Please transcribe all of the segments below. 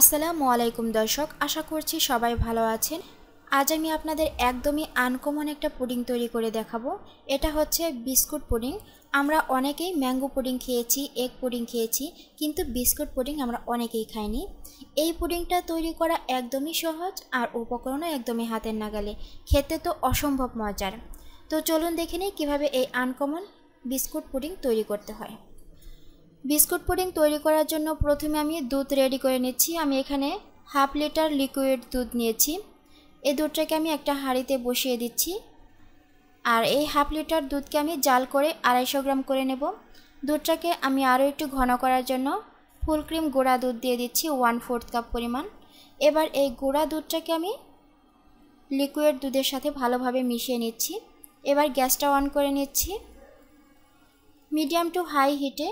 আসসালামু আলাইকুম দর্শক আশা করছি সবাই ভালো আছেন আজ আমি আপনাদের একদমই আনকমন একটা পুডিং তৈরি করে দেখাবো এটা হচ্ছে বিস্কুট পুডিং আমরা অনেকেই ম্যাঙ্গো পুডিং খেয়েছি এগ পুডিং খেয়েছি কিন্তু বিস্কুট পুডিং আমরা অনেকেই খাইনি এই পুডিংটা তৈরি করা একদমই সহজ আর উপকরণও একদমই হাতের নাগালে খেতে তো অসম্ভব মজার তো চলুন দেখে নিই কীভাবে এই আনকমন বিস্কুট পুডিং তৈরি করতে হয় বিস্কুট পুডিং তৈরি করার জন্য প্রথমে আমি দুধ রেডি করে নিচ্ছি আমি এখানে হাফ লিটার লিকুইড দুধ নিয়েছি এই দুধটাকে আমি একটা হাঁড়িতে বসিয়ে দিচ্ছি আর এই হাফ লিটার দুধকে আমি জাল করে আড়াইশো গ্রাম করে নেব দুধটাকে আমি আরও একটু ঘন করার জন্য ফুল ক্রিম গোড়া দুধ দিয়ে দিচ্ছি ওয়ান ফোর্থ কাপ পরিমাণ এবার এই গোড়া দুধটাকে আমি লিকুইড দুধের সাথে ভালোভাবে মিশিয়ে নিচ্ছি এবার গ্যাসটা অন করে নিচ্ছি মিডিয়াম টু হাই হিটে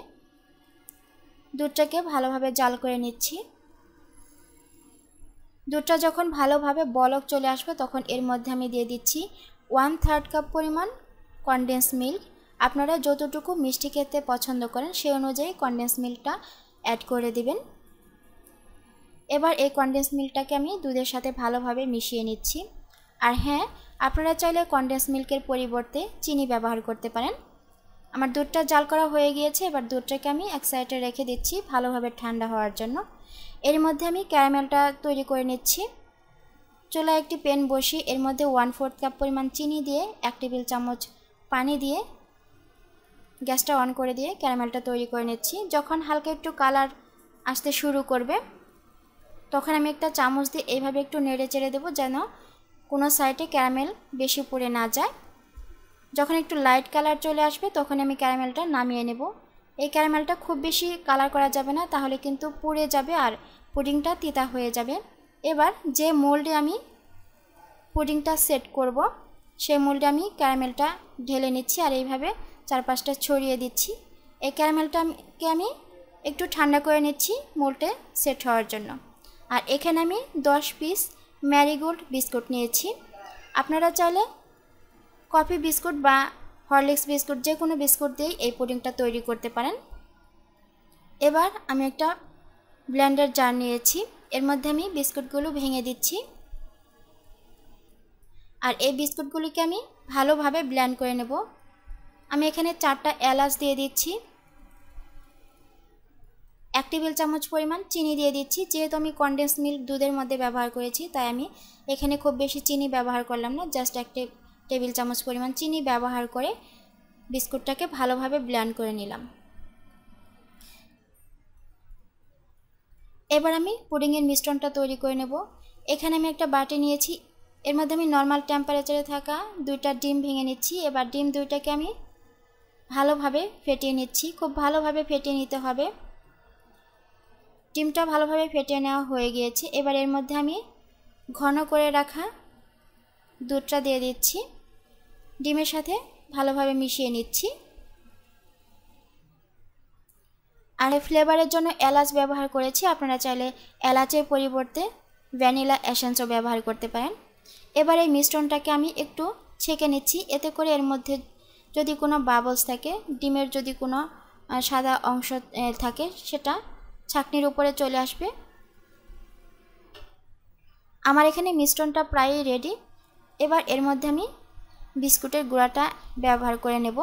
দুধটাকে ভালোভাবে জাল করে নিচ্ছি দুধটা যখন ভালোভাবে বলক চলে আসবে তখন এর মধ্যে আমি দিয়ে দিচ্ছি ওয়ান থার্ড কাপ পরিমাণ কনডেন্স মিল্ক আপনারা যতটুকু মিষ্টি খেতে পছন্দ করেন সেই অনুযায়ী কনডেন্স মিল্কটা অ্যাড করে দিবেন এবার এই কনডেন্স মিল্কটাকে আমি দুধের সাথে ভালোভাবে মিশিয়ে নিচ্ছি আর হ্যাঁ আপনারা চাইলে কনডেন্স মিল্কের পরিবর্তে চিনি ব্যবহার করতে পারেন আমার দুধটা জাল করা হয়ে গিয়েছে এবার দুধটাকে আমি এক সাইডে রেখে দিচ্ছি ভালোভাবে ঠান্ডা হওয়ার জন্য এর মধ্যে আমি ক্যারামেলটা তৈরি করে নিচ্ছি চুলায় একটি প্যান বসিয়ে এর মধ্যে ওয়ান ফোর্থ কাপ পরিমাণ চিনি দিয়ে এক টেবিল চামচ পানি দিয়ে গ্যাসটা অন করে দিয়ে ক্যারামেলটা তৈরি করে নিচ্ছি যখন হালকা একটু কালার আসতে শুরু করবে তখন আমি একটা চামচ দিয়ে এইভাবে একটু নেড়ে চেড়ে দেবো যেন কোনো সাইডে ক্যারামেল বেশি পুড়ে না যায় যখন একটু লাইট কালার চলে আসবে তখন আমি ক্যারামেলটা নামিয়ে নেব এই ক্যারামেলটা খুব বেশি কালার করা যাবে না তাহলে কিন্তু পুড়ে যাবে আর পুডিংটা তিতা হয়ে যাবে এবার যে মোল্ডে আমি পুডিংটা সেট করব সেই মোল্ডে আমি ক্যারামেলটা ঢেলে নিচ্ছি আর এইভাবে চারপাশটা ছড়িয়ে দিচ্ছি এই ক্যারামেলটাকে আমি একটু ঠান্ডা করে নিচ্ছি মোল্ডে সেট হওয়ার জন্য আর এখানে আমি 10 পিস ম্যারিগোল্ড বিস্কুট নিয়েছি আপনারা চাইলে কফি বিস্কুট বা হরলিক্স বিস্কুট যে কোনো বিস্কুট দিয়েই এই পুডিংটা তৈরি করতে পারেন এবার আমি একটা ব্ল্যান্ডার জার নিয়েছি এর মধ্যে আমি বিস্কুটগুলো ভেঙে দিচ্ছি আর এই বিস্কুটগুলিকে আমি ভালোভাবে ব্ল্যান্ড করে নেব আমি এখানে চারটা এলাচ দিয়ে দিচ্ছি এক টেবিল চামচ পরিমাণ চিনি দিয়ে দিচ্ছি যেহেতু আমি কনডেন্স মিল্ক দুধের মধ্যে ব্যবহার করেছি তাই আমি এখানে খুব বেশি চিনি ব্যবহার করলাম না জাস্ট এক টেবিল চামচ পরিমাণ চিনি ব্যবহার করে বিস্কুটটাকে ভালোভাবে ব্ল্যান্ড করে নিলাম এবার আমি পুডিংয়ের মিশ্রণটা তৈরি করে নেব এখানে আমি একটা বাটি নিয়েছি এর মধ্যে আমি নর্মাল টেম্পারেচারে থাকা দুইটা ডিম ভেঙে নিচ্ছি এবার ডিম দুইটাকে আমি ভালোভাবে ফেটিয়ে নিচ্ছি খুব ভালোভাবে ফেটিয়ে নিতে হবে ডিমটা ভালোভাবে ফেটিয়ে নেওয়া হয়ে গিয়েছে এবার এর মধ্যে আমি ঘন করে রাখা দুধটা দিয়ে দিচ্ছি ডিমের সাথে ভালোভাবে মিশিয়ে নিচ্ছি আর এই ফ্লেভারের জন্য এলাচ ব্যবহার করেছি আপনারা চাইলে এলাচের পরিবর্তে ভ্যানিলা অ্যাসেন্সও ব্যবহার করতে পারেন এবার এই মিশ্রণটাকে আমি একটু ছেঁকে নিচ্ছি এতে করে এর মধ্যে যদি কোনো বাবলস থাকে ডিমের যদি কোনো সাদা অংশ থাকে সেটা ছাকনির উপরে চলে আসবে আমার এখানে মিশ্রণটা প্রায়ই রেডি এবার এর মধ্যে আমি বিস্কুটের গুঁড়াটা ব্যবহার করে নেব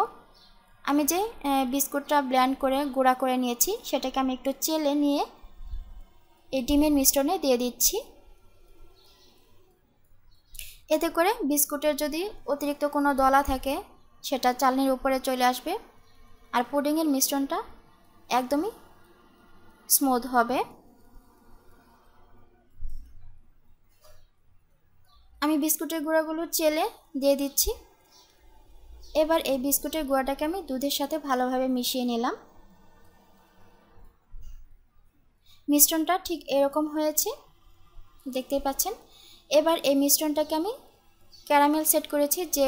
আমি যে বিস্কুটটা ব্ল্যান্ড করে গুঁড়া করে নিয়েছি সেটাকে আমি একটু চেলে নিয়ে এই ডিমের মিশ্রণে দিয়ে দিচ্ছি এতে করে বিস্কুটের যদি অতিরিক্ত কোনো দলা থাকে সেটা চালনির উপরে চলে আসবে আর পুডিংয়ের মিশ্রণটা একদমই স্মুথ হবে আমি বিস্কুটের গুঁড়াগুলো চেলে দিয়ে দিচ্ছি এবার এই বিস্কুটের গুঁড়াটাকে আমি দুধের সাথে ভালোভাবে মিশিয়ে নিলাম মিশ্রণটা ঠিক এরকম হয়েছে দেখতেই পাচ্ছেন এবার এই মিশ্রণটাকে আমি ক্যারামেল সেট করেছি যে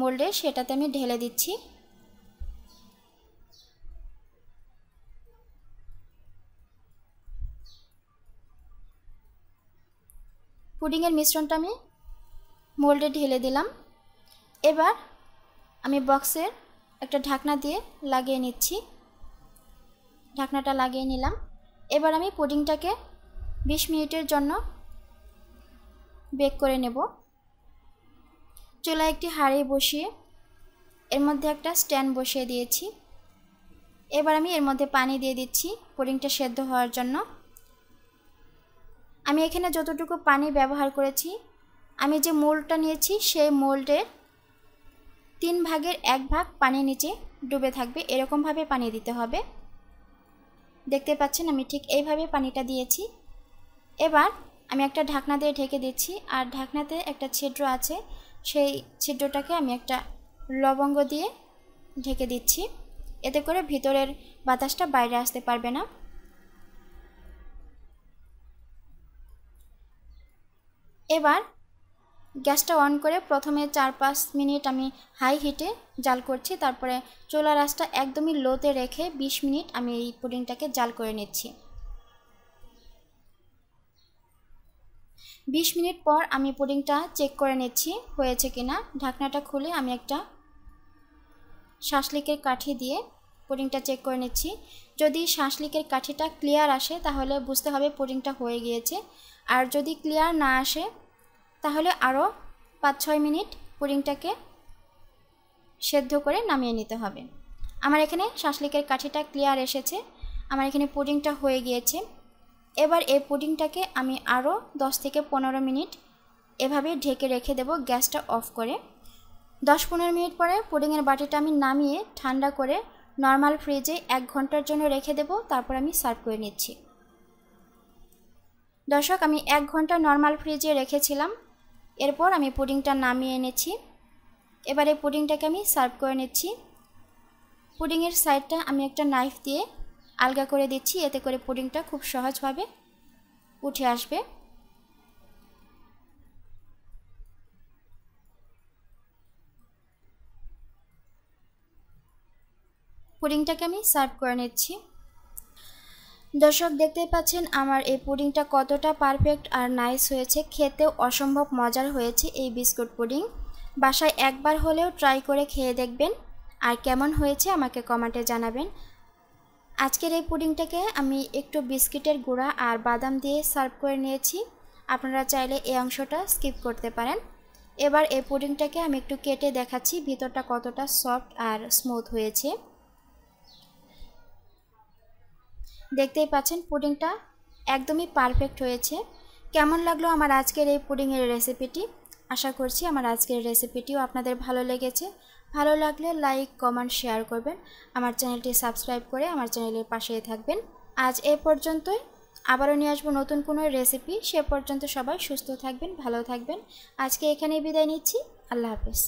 মোল্ডে সেটাতে আমি ঢেলে দিচ্ছি পুডিংয়ের মিশ্রণটা আমি মোল্ডে ঢেলে দিলাম এবার আমি বক্সের একটা ঢাকনা দিয়ে লাগিয়ে নিচ্ছি ঢাকনাটা লাগিয়ে নিলাম এবার আমি পুডিংটাকে 20 মিনিটের জন্য বেক করে নেব চুলায় একটি হাঁড়ি বসিয়ে এর মধ্যে একটা স্ট্যান্ড বসিয়ে দিয়েছি এবার আমি এর মধ্যে পানি দিয়ে দিচ্ছি পুডিংটা সেদ্ধ হওয়ার জন্য আমি এখানে যতটুকু পানি ব্যবহার করেছি আমি যে মোল্ডটা নিয়েছি সেই মোল্ডের তিন ভাগের এক ভাগ পানির নিচে ডুবে থাকবে এরকমভাবে পানি দিতে হবে দেখতে পাচ্ছেন আমি ঠিক এইভাবে পানিটা দিয়েছি এবার আমি একটা ঢাকনা দিয়ে ঢেকে দিচ্ছি আর ঢাকনাতে একটা ছিদ্র আছে সেই ছিদ্রটাকে আমি একটা লবঙ্গ দিয়ে ঢেকে দিচ্ছি এতে করে ভিতরের বাতাসটা বাইরে আসতে পারবে না এবার গ্যাসটা অন করে প্রথমে চার পাঁচ মিনিট আমি হাই হিটে জাল করছি তারপরে চোলা রাসটা একদমই লোতে রেখে ২০ মিনিট আমি এই পুডিংটাকে জাল করে নিচ্ছি ২০ মিনিট পর আমি পুডিংটা চেক করে নিচ্ছি হয়েছে কিনা ঢাকনাটা খুলে আমি একটা শাঁসলিকের কাঠি দিয়ে পুডিংটা চেক করে নিচ্ছি যদি শাঁসলিকের কাঠিটা ক্লিয়ার আসে তাহলে বুঝতে হবে পুডিংটা হয়ে গিয়েছে আর যদি ক্লিয়ার না আসে তাহলে আরও পাঁচ ছয় মিনিট পুডিংটাকে সেদ্ধ করে নামিয়ে নিতে হবে আমার এখানে শাসলিকের কাঠিটা ক্লিয়ার এসেছে আমার এখানে পুডিংটা হয়ে গিয়েছে এবার এই পুডিংটাকে আমি আরও 10 থেকে পনেরো মিনিট এভাবে ঢেকে রেখে দেব গ্যাসটা অফ করে দশ পনেরো মিনিট পরে পুডিংয়ের বাটিটা আমি নামিয়ে ঠান্ডা করে নর্মাল ফ্রিজে এক ঘন্টার জন্য রেখে দেব তারপর আমি সার্ভ করে নিচ্ছি দর্শক আমি এক ঘন্টা নর্মাল ফ্রিজে রেখেছিলাম এরপর আমি পুডিংটা নামিয়ে এনেছি এবারে পুডিংটাকে আমি সার্ভ করে নিচ্ছি পুডিংয়ের সাইডটা আমি একটা নাইফ দিয়ে আলগা করে দিচ্ছি এতে করে পুডিংটা খুব সহজভাবে উঠে আসবে পুডিংটাকে আমি সার্ভ করে নিচ্ছি দর্শক দেখতেই পাচ্ছেন আমার এই পুডিংটা কতটা পারফেক্ট আর নাইস হয়েছে খেতেও অসম্ভব মজার হয়েছে এই বিস্কুট পুডিং বাসায় একবার হলেও ট্রাই করে খেয়ে দেখবেন আর কেমন হয়েছে আমাকে কমেন্টে জানাবেন আজকের এই পুডিংটাকে আমি একটু বিস্কিটের গুঁড়া আর বাদাম দিয়ে সার্ভ করে নিয়েছি আপনারা চাইলে এই অংশটা স্কিপ করতে পারেন এবার এই পুডিংটাকে আমি একটু কেটে দেখাচ্ছি ভিতরটা কতটা সফট আর স্মুথ হয়েছে দেখতেই পাচ্ছেন পুডিংটা একদমই পারফেক্ট হয়েছে কেমন লাগলো আমার আজকের এই পুডিংয়ের রেসিপিটি আশা করছি আমার আজকের রেসিপিটিও আপনাদের ভালো লেগেছে ভালো লাগলে লাইক কমেন্ট শেয়ার করবেন আমার চ্যানেলটি সাবস্ক্রাইব করে আমার চ্যানেলের পাশেই থাকবেন আজ এ পর্যন্তই আবারও নিয়ে আসবো নতুন কোনো রেসিপি সে পর্যন্ত সবাই সুস্থ থাকবেন ভালো থাকবেন আজকে এখানেই বিদায় নিচ্ছি আল্লাহ হাফেজ